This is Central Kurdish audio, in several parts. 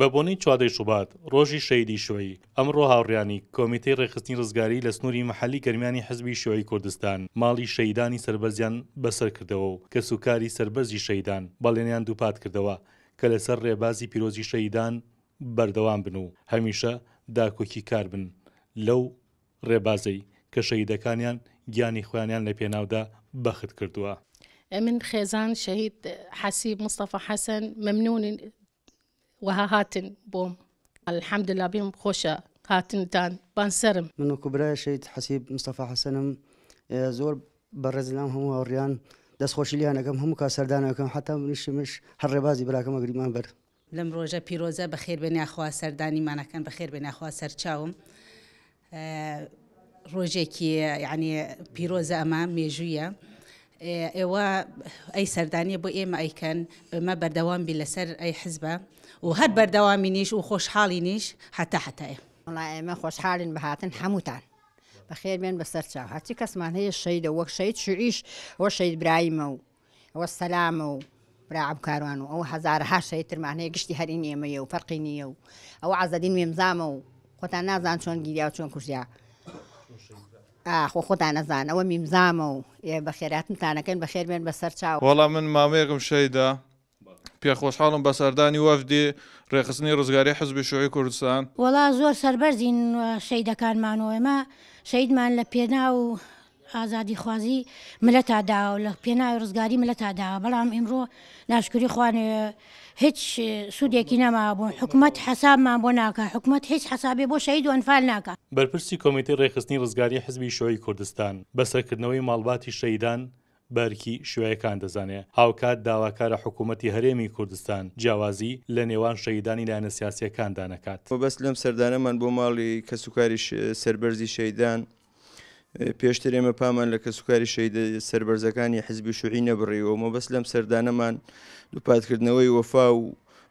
بە بۆنی چوادەی شوبات ڕۆژی شەیدی شوێی ئەمڕۆ هاوڕیانی کۆمیتەی ڕێخستنی ڕزگاری لە سنووری محەلی گەرمیانی حزبی شوێی کوردستان ماڵی شەیدانی سربەزیان بەسەر کردەوە و کە سوکاری سربەزی شەیدان بەڵێنیان دووپات کردەوە کە لەسەر ڕێبازی پیرۆزی شەیدان بەردەوام بن و هەمیشە داکۆکی کار بن لەو ڕێبازەی کە شەیدەکانیان گیانی خۆیانیان لە پێناودا بەخت کردووە. من خێزان شەهید حەسی مستەفا حەسەن ممنون وها هاتن بوم الحمد لله بهم خوشة هاتن تان بانسرم من كبرى شيد حسيب مصطفى حسنم زور برز لهم هم وريان دس خوش لي أنا كم هم كاسر كم حتى مش مش حر بازي برا كم أقرب بر لم روجا بيروزا بخير بني أخوا سر ما أنا كان بخير بني أخوا سر اه، روجي كي يعني بيروزا أمام ميجويا ئێوە ئەی سەردانیە بۆ ئێمە ئەیکەن ئەمە بەردەوامبی لەسەر ئەی حزبە و هەر بەردەوامی نیش و خۆشحاڵی نیش هەتا هەتای وڵا ئێمە خۆشحالین بەهاتن هەمووتان. بەخێرمێن بەسەر چاو هەرچی کەسمان هەیە شەیدە وەک شەید شوئیش وە شەید برایمە و ئەوە سەلامە و براعب کاروان و ئەو هزارها شەید ترمانەیە گشتی هەرین ئێمەیە و فەرقی نییە و ئەو عزدین وێمزامە و خۆتان نازان چۆن گیریا و چۆن کوژیا ئاخۆ خۆتان نەزان ئەوە میمزامە و بە خێراتتانەکەن بە خێرمێن بەسەر چاو وەڵام من مامەیەکم شەیدا پێخۆشحاڵم بە سەردانی وەفدی ڕێخستنی ڕزگاری حزبی شوی کوردستان وەڵا زۆر سربەرزین شەیدەکانمانەوە ئێمە شەیدمان لە پێنا و ئازادی خوازی ملە تاداوە لە پێناوی ڕزگاری ملە تاداوە بەڵام ئیمڕۆ ناشکری خوانێ هیچ سوودێکی نەما بوون حکوومەت حەسابمان بۆ ناکە حکوومەت هیچ حسابێ بۆ شەید وەنفال ناکە بەرپرسی کۆمیتی ڕێخستنی ڕزگاری حزبی شۆی کوردستان بەسەرکردنەوەی ماڵباتی شەیدان بەرکی شوەیەکان دەزانێت هاوکات داواکارە حکوومەتتی هەرێمی کوردستان جیاوازی لە نێوان شەیدانی لایەنە سیاسەکاندانەکات بەس لەم سەردانەمان بۆ ماڵی کەسوکاری سربەرزی شەیدان پێشتر ئێمە پامان لە کە سوکاری شەید سربەرزەکانی حزبی شوعی نەبڕی و مەبەست لەم سەردانەمان دووپاتکردنەوەی وەفا و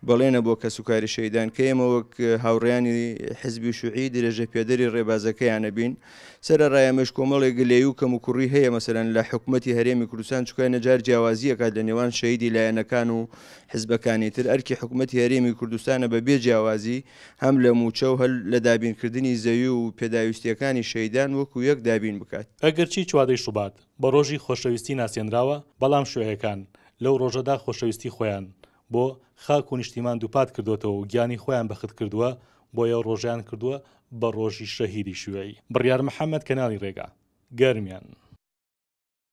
بەڵێنە بۆ کە سوکاری شەیدان کە ئێمە وەک هاوڕیانی حزبی شوعی درێژە پێدەری ڕێبازەکەیانە بین سرە ڕایەمەش کۆمەڵی گلێ و کەم و کوڕی هەیە مەسەرەن لە حکوومەتتی هەرێمی کوردستان چکای نەجار جیاوازیەکە لە نێوان شەیدی لایەنەکان و حزبەکانی تر ئەرکی حکوومەتتی هەرێمی کوردستانە بە بێ جیاوازی هەم لە موچە و هەل لە دابینکردنی زەوی و پێداویستیەکانی شەیدان وەکو یەک دابین بکات ئەگەر چی چوادەی شوبات بە ڕۆژی خۆشەویستی ناسێنراوە بەڵام شوێیەکان لەو ڕۆژەدا خۆشەویستی خۆیان بۆ خاک و نیشتیمان دووپات کردوتەوە و گیانی خۆیان بەخت کردووە بۆ یە ڕۆژیان کردووە بە ڕۆژی شەهیدی شوێی بڕیار محەممەد کەناڵی ڕێگا گەرمیان.